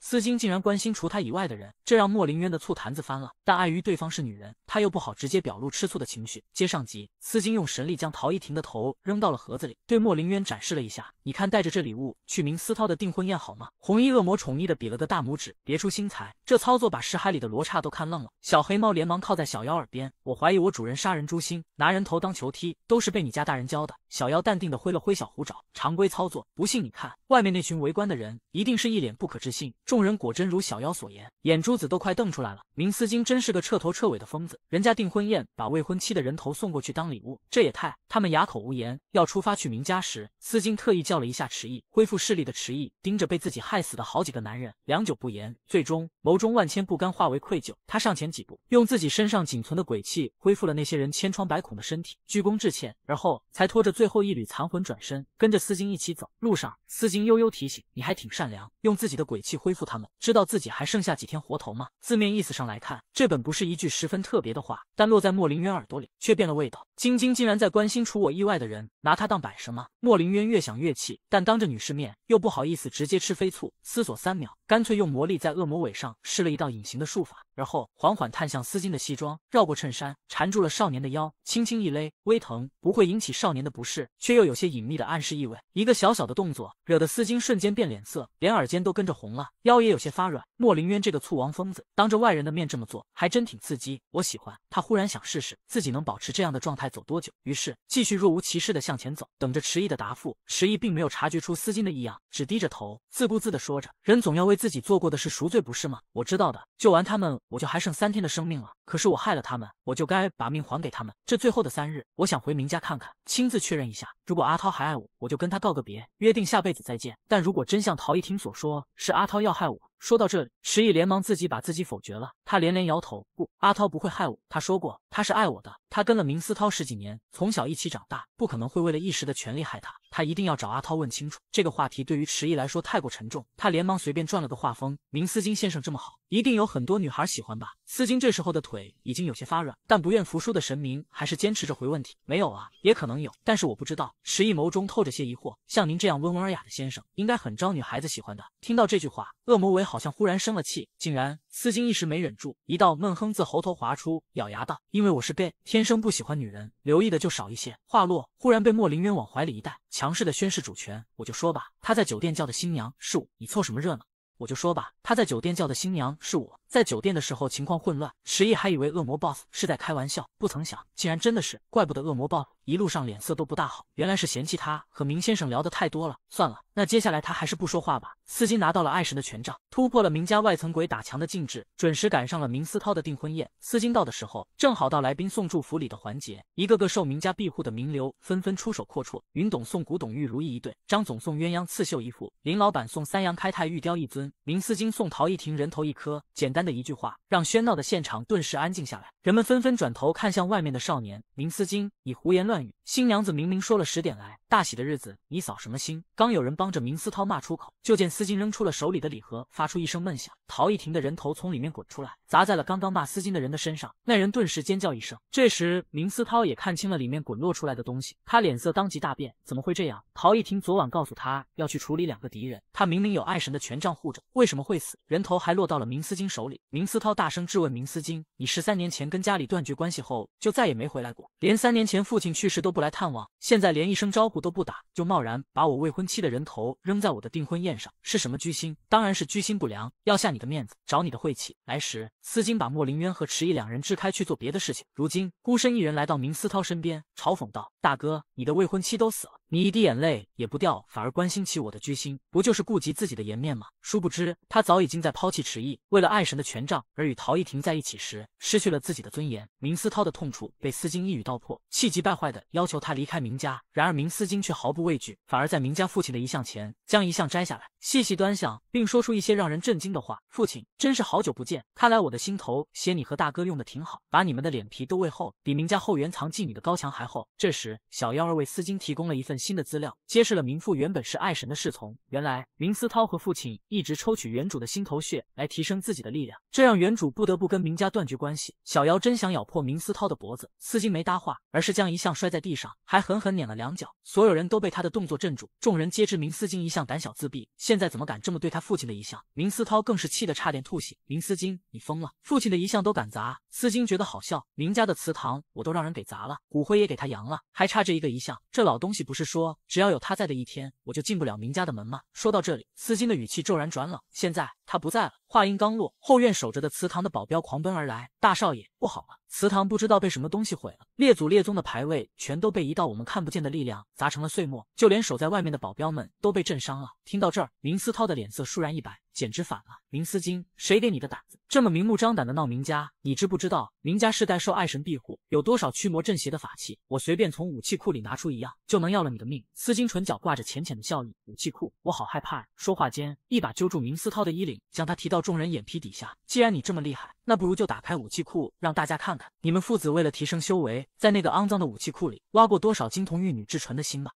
司京竟然关心除他以外的人，这让莫凌渊的醋坛子翻了。但碍于对方是女人，他又不好直接表露吃醋的情绪。接上集，司京用神力将陶一婷的头扔到了盒子里，对莫凌渊展示了一下。你看，带着这礼物去明思涛的订婚宴好吗？红衣恶魔宠溺的比了个大拇指，别出心裁。这操作把识海里的罗刹都看愣了。小黑猫连忙靠在小妖耳边，我怀疑我主人杀人诛心，拿人头当球踢，都是被你家大人教的。小妖淡定地挥了挥小狐爪，常规操作。不信你看，外面那群围观的人一定是一脸不可置信。众人果真如小妖所言，眼珠子都快瞪出来了。明斯金真是个彻头彻尾的疯子，人家订婚宴把未婚妻的人头送过去当礼物，这也太……他们哑口无言。要出发去明家时，思金特意叫了一下迟毅。恢复视力的迟毅盯着被自己害死的好几个男人，良久不言，最终眸中万千不甘化为愧疚。他上前几步，用自己身上仅存的鬼气恢复了那些人千疮百孔的身体，鞠躬致歉，而后才拖着。最后一缕残魂转身，跟着丝巾一起走。路上，丝巾悠悠提醒：“你还挺善良，用自己的鬼气恢复他们。知道自己还剩下几天活头吗？”字面意思上来看，这本不是一句十分特别的话，但落在莫林渊耳朵里却变了味道。晶晶竟然在关心除我意外的人，拿他当摆设吗？莫林渊越想越气，但当着女士面又不好意思直接吃飞醋。思索三秒，干脆用魔力在恶魔尾上施了一道隐形的术法，而后缓缓探向丝巾的西装，绕过衬衫，缠住了少年的腰，轻轻一勒，微疼，不会引起少年的不适。是，却又有些隐秘的暗示意味。一个小小的动作，惹得丝巾瞬间变脸色，连耳尖都跟着红了，腰也有些发软。莫林渊这个醋王疯子，当着外人的面这么做，还真挺刺激，我喜欢。他忽然想试试自己能保持这样的状态走多久，于是继续若无其事的向前走，等着迟疑的答复。迟疑并没有察觉出丝巾的异样，只低着头，自顾自的说着：“人总要为自己做过的事赎罪，不是吗？我知道的，救完他们，我就还剩三天的生命了。”可是我害了他们，我就该把命还给他们。这最后的三日，我想回明家看看，亲自确认一下。如果阿涛还爱我，我就跟他告个别，约定下辈子再见。但如果真像陶一听所说，是阿涛要害我，说到这里，迟毅连忙自己把自己否决了。他连连摇头，不，阿涛不会害我。他说过，他是爱我的。他跟了明思涛十几年，从小一起长大，不可能会为了一时的权利害他。他一定要找阿涛问清楚。这个话题对于迟毅来说太过沉重，他连忙随便转了个画风：“明思金先生这么好，一定有很多女孩喜欢吧？思金这时候的腿已经有些发软，但不愿服输的神明还是坚持着回问题。没有啊，也可能有，但是我不知道。迟毅眸中透着些疑惑。像您这样温文尔雅的先生，应该很招女孩子喜欢的。听到这句话，恶魔为。好像忽然生了气，竟然司京一时没忍住，一道闷哼自喉头滑出，咬牙道：“因为我是 gay，天生不喜欢女人，留意的就少一些。”话落，忽然被莫林渊往怀里一带，强势的宣示主权。我就说吧，他在酒店叫的新娘是我，你凑什么热闹？我就说吧，他在酒店叫的新娘是我。在酒店的时候，情况混乱，十毅还以为恶魔 BOSS 是在开玩笑，不曾想竟然真的是，怪不得恶魔 BOSS 一路上脸色都不大好，原来是嫌弃他和明先生聊得太多了。算了，那接下来他还是不说话吧。司机拿到了爱神的权杖，突破了名家外层鬼打墙的禁制，准时赶上了明思涛的订婚宴。丝巾到的时候，正好到来宾送祝福礼的环节，一个个受名家庇护的名流纷纷出手阔绰，云董送古董玉如意一对，张总送鸳鸯刺绣一副，林老板送三阳开泰玉雕一尊，明思金送陶艺亭人头一颗，简单。的一句话，让喧闹的现场顿时安静下来，人们纷纷转头看向外面的少年明思金，已胡言乱语。新娘子明明说了十点来，大喜的日子你扫什么心？刚有人帮着明思涛骂出口，就见丝巾扔出了手里的礼盒，发出一声闷响，陶一婷的人头从里面滚出来，砸在了刚刚骂丝巾的人的身上，那人顿时尖叫一声。这时明思涛也看清了里面滚落出来的东西，他脸色当即大变，怎么会这样？陶一婷昨晚告诉他要去处理两个敌人，他明明有爱神的权杖护着，为什么会死？人头还落到了明思金手里。明思涛大声质问明思金：“你十三年前跟家里断绝关系后，就再也没回来过，连三年前父亲去世都不。”过来探望，现在连一声招呼都不打，就贸然把我未婚妻的人头扔在我的订婚宴上，是什么居心？当然是居心不良，要下你的面子，找你的晦气。来时，司金把莫林渊和迟毅两人支开去做别的事情，如今孤身一人来到明思涛身边，嘲讽道：“大哥，你的未婚妻都死了。”你一滴眼泪也不掉，反而关心起我的居心，不就是顾及自己的颜面吗？殊不知，他早已经在抛弃迟毅，为了爱神的权杖而与陶逸婷在一起时，失去了自己的尊严。明思涛的痛处被思金一语道破，气急败坏的要求他离开明家。然而明思金却毫不畏惧，反而在明家父亲的遗像前将遗像摘下来。细细端详，并说出一些让人震惊的话。父亲，真是好久不见！看来我的心头血你和大哥用的挺好，把你们的脸皮都喂厚了，比明家后园藏妓女的高墙还厚。这时，小妖儿为司金提供了一份新的资料，揭示了明父原本是爱神的侍从。原来，明思涛和父亲一直抽取原主的心头血来提升自己的力量，这让原主不得不跟明家断绝关系。小妖真想咬破明思涛的脖子。司金没搭话，而是将遗像摔在地上，还狠狠碾了两脚。所有人都被他的动作震住。众人皆知，明思金一向胆小自闭。现在怎么敢这么对他父亲的遗像？明思涛更是气得差点吐血。明思金，你疯了？父亲的遗像都敢砸？司金觉得好笑，明家的祠堂我都让人给砸了，骨灰也给他扬了，还差这一个遗像。这老东西不是说只要有他在的一天，我就进不了明家的门吗？说到这里，司金的语气骤然转冷。现在他不在了。话音刚落，后院守着的祠堂的保镖狂奔而来：“大少爷，不好了，祠堂不知道被什么东西毁了，列祖列宗的牌位全都被一道我们看不见的力量砸成了碎末，就连守在外面的保镖们都被震伤了。”听到这儿，明思涛的脸色倏然一白。简直反了！明思金，谁给你的胆子这么明目张胆的闹明家？你知不知道明家世代受爱神庇护，有多少驱魔镇邪的法器？我随便从武器库里拿出一样，就能要了你的命！思金唇角挂着浅浅的笑意，武器库，我好害怕。说话间，一把揪住明思涛的衣领，将他提到众人眼皮底下。既然你这么厉害，那不如就打开武器库，让大家看看你们父子为了提升修为，在那个肮脏的武器库里挖过多少金童玉女至纯的心吧。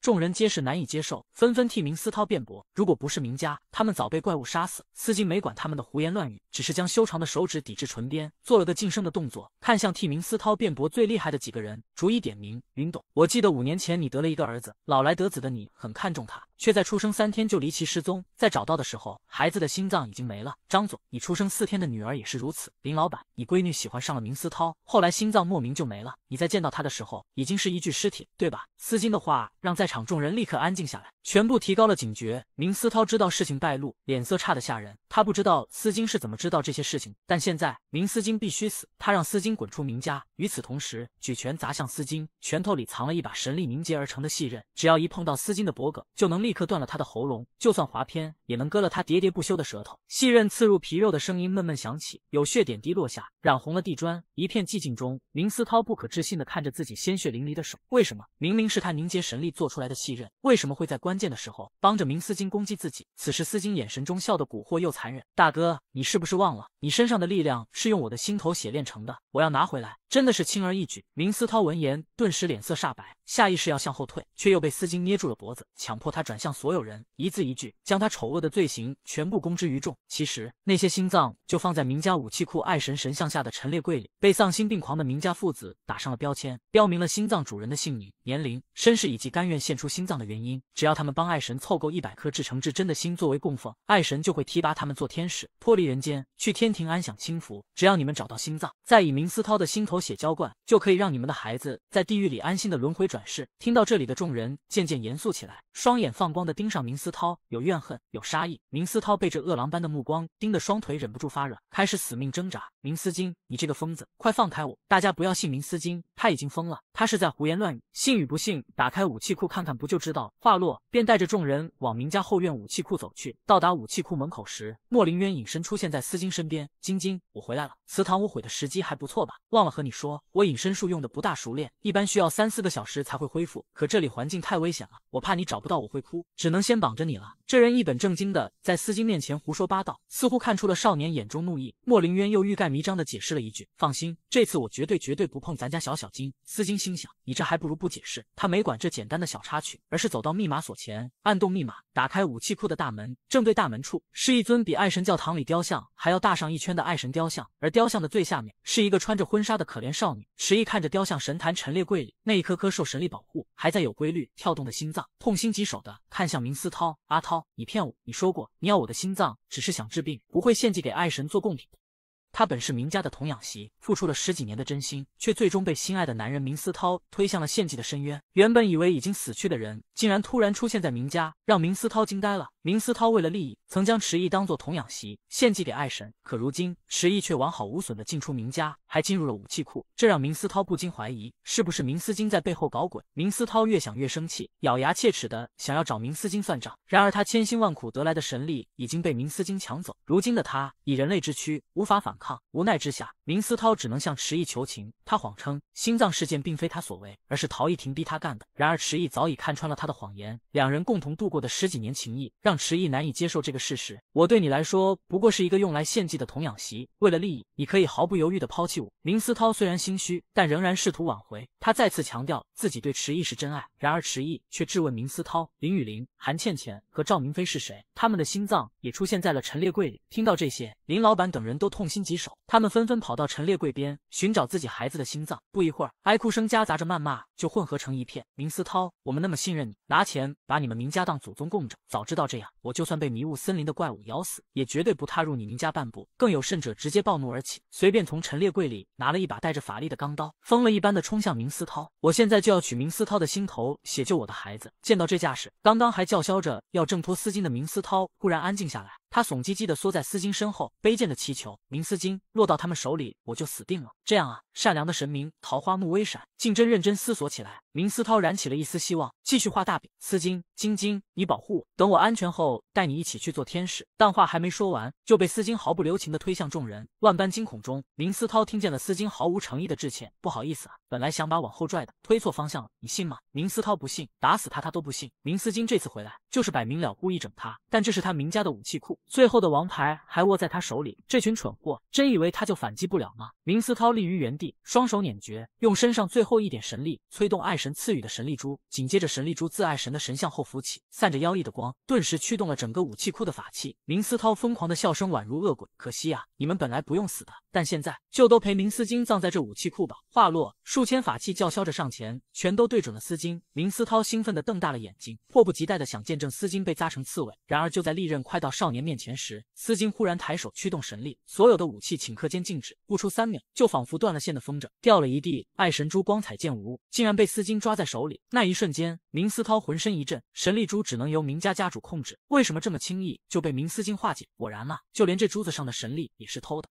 众人皆是难以接受，纷纷替明思涛辩驳。如果不是明家，他们早被怪物杀死。司机没管他们的胡言乱语，只是将修长的手指抵至唇边，做了个噤声的动作，看向替明思涛辩驳最厉害的几个人，逐一点名：云董，我记得五年前你得了一个儿子，老来得子的你很看重他，却在出生三天就离奇失踪，在找到的时候，孩子的心脏已经没了。张总，你出生四天的女儿也是如此。林老板，你闺女喜欢上了明思涛，后来心脏莫名就没了，你在见到他的时候，已经是一具尸体，对吧？司机的话让在场众人立刻安静下来，全部提高了警觉。明思涛知道事情败露，脸色差得吓人。他不知道丝金是怎么知道这些事情，但现在明思金必须死。他让丝金滚出明家。与此同时，举拳砸向丝金，拳头里藏了一把神力凝结而成的细刃，只要一碰到丝金的脖颈，就能立刻断了他的喉咙，就算划偏，也能割了他喋喋不休的舌头。细刃刺入皮肉的声音闷闷响起，有血点滴落下，染红了地砖。一片寂静中，明思涛不可置信地看着自己鲜血淋漓的手，为什么？明明是他凝结神力做出。出来的细刃为什么会在关键的时候帮着明斯金攻击自己？此时斯金眼神中笑得蛊惑又残忍。大哥，你是不是忘了，你身上的力量是用我的心头血炼成的？我要拿回来。真的是轻而易举。明思涛闻言，顿时脸色煞白，下意识要向后退，却又被丝巾捏住了脖子，强迫他转向所有人，一字一句将他丑恶的罪行全部公之于众。其实那些心脏就放在明家武器库爱神神像下的陈列柜里，被丧心病狂的明家父子打上了标签，标明了心脏主人的姓名、年龄、身世以及甘愿献出心脏的原因。只要他们帮爱神凑够一百颗至诚至真的心作为供奉，爱神就会提拔他们做天使，脱离人间，去天庭安享清福。只要你们找到心脏，再以明思涛的心头。血浇灌就可以让你们的孩子在地狱里安心的轮回转世。听到这里的众人渐渐严肃起来，双眼放光的盯上明思涛，有怨恨，有杀意。明思涛被这饿狼般的目光盯得双腿忍不住发软，开始死命挣扎。明思金，你这个疯子，快放开我！大家不要信明思金，他已经疯了，他是在胡言乱语。信与不信，打开武器库看看不就知道。话落，便带着众人往明家后院武器库走去。到达武器库门口时，莫林渊隐身出现在思金身边。晶晶，我回来了。祠堂无悔的时机还不错吧？忘了和你。你说我隐身术用的不大熟练，一般需要三四个小时才会恢复。可这里环境太危险了，我怕你找不到我会哭，只能先绑着你了。这人一本正经的在司机面前胡说八道，似乎看出了少年眼中怒意。莫林渊又欲盖弥彰的解释了一句：“放心，这次我绝对绝对不碰咱家小小金。”司机心想，你这还不如不解释。他没管这简单的小插曲，而是走到密码锁前，按动密码，打开武器库的大门。正对大门处是一尊比爱神教堂里雕像还要大上一圈的爱神雕像，而雕像的最下面是一个穿着婚纱的可。可怜少女迟疑看着雕像神坛陈列柜里那一颗颗受神力保护，还在有规律跳动的心脏，痛心疾首的看向明思涛：“阿涛，你骗我！你说过你要我的心脏，只是想治病，不会献祭给爱神做贡品的。”她本是明家的童养媳，付出了十几年的真心，却最终被心爱的男人明思涛推向了献祭的深渊。原本以为已经死去的人，竟然突然出现在明家，让明思涛惊呆了。明思涛为了利益，曾将迟毅当做童养媳献祭给爱神，可如今迟毅却完好无损的进出明家，还进入了武器库，这让明思涛不禁怀疑，是不是明思金在背后搞鬼。明思涛越想越生气，咬牙切齿的想要找明思金算账。然而他千辛万苦得来的神力已经被明思金抢走，如今的他以人类之躯无法反抗。无奈之下，明思涛只能向迟毅求情。他谎称心脏事件并非他所为，而是陶艺婷逼他干的。然而迟毅早已看穿了他的谎言，两人共同度过的十几年情谊让迟毅难以接受这个事实。我对你来说不过是一个用来献祭的童养媳，为了利益，你可以毫不犹豫地抛弃我。明思涛虽然心虚，但仍然试图挽回。他再次强调自己对迟毅是真爱。然而迟毅却质问明思涛、林雨林、韩倩倩和赵明飞是谁？他们的心脏也出现在了陈列柜里。听到这些，林老板等人都痛心疾。他们纷纷跑到陈列柜边寻找自己孩子的心脏，不一会儿，哀哭声夹杂着谩骂就混合成一片。明思涛，我们那么信任你，拿钱把你们明家当祖宗供着，早知道这样，我就算被迷雾森林的怪物咬死，也绝对不踏入你明家半步。更有甚者，直接暴怒而起，随便从陈列柜里拿了一把带着法力的钢刀，疯了一般的冲向明思涛。我现在就要取明思涛的心头血救我的孩子。见到这架势，刚刚还叫嚣着要挣脱丝巾的明思涛忽然安静下来。他耸唧唧地缩在丝巾身后，卑贱的祈求：“明丝巾落到他们手里，我就死定了。这样啊，善良的神明，桃花木微闪，竟真认真思索起来。明思涛燃起了一丝希望，继续画大饼。丝巾，晶晶，你保护我，等我安全后带你一起去做天使。但话还没说完，就被丝巾毫不留情的推向众人。万般惊恐中，明思涛听见了丝巾毫无诚意的致歉：“不好意思啊，本来想把往后拽的推错方向了，你信吗？”明思涛不信，打死他他都不信。明思金这次回来就是摆明了故意整他，但这是他明家的武器库，最后的王牌还握在他手里。这群蠢货真以为他就反击不了吗？明思涛立于原地，双手捻诀，用身上最后一点神力催动爱神。赐予的神力珠，紧接着神力珠自爱神的神像后浮起，散着妖异的光，顿时驱动了整个武器库的法器。明思涛疯狂的笑声宛如恶鬼，可惜呀，你们本来不用死的，但现在就都陪明思金葬在这武器库吧。话落，数千法器叫嚣着上前，全都对准了思金。明思涛兴奋的瞪大了眼睛，迫不及待的想见证思金被扎成刺猬。然而就在利刃快到少年面前时，思金忽然抬手驱动神力，所有的武器顷刻间静止，不出三秒，就仿佛断了线的风筝，掉了一地。爱神珠光彩渐无，竟然被思。金抓在手里，那一瞬间，明思涛浑身一震，神力珠只能由明家家主控制。为什么这么轻易就被明思金化解？果然了，就连这珠子上的神力也是偷的。